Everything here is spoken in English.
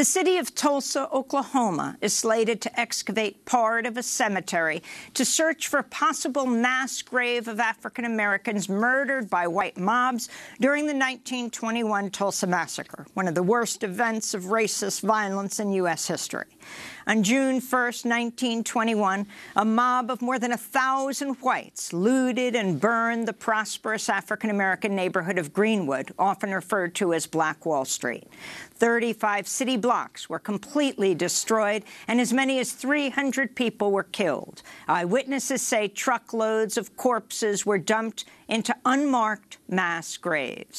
The city of Tulsa, Oklahoma, is slated to excavate part of a cemetery to search for a possible mass grave of African Americans murdered by white mobs during the 1921 Tulsa Massacre, one of the worst events of racist violence in U.S. history. On June 1, 1921, a mob of more than a thousand whites looted and burned the prosperous African American neighborhood of Greenwood, often referred to as Black Wall Street. 35 city blocks blocks were completely destroyed, and as many as 300 people were killed. Eyewitnesses say truckloads of corpses were dumped into unmarked mass graves.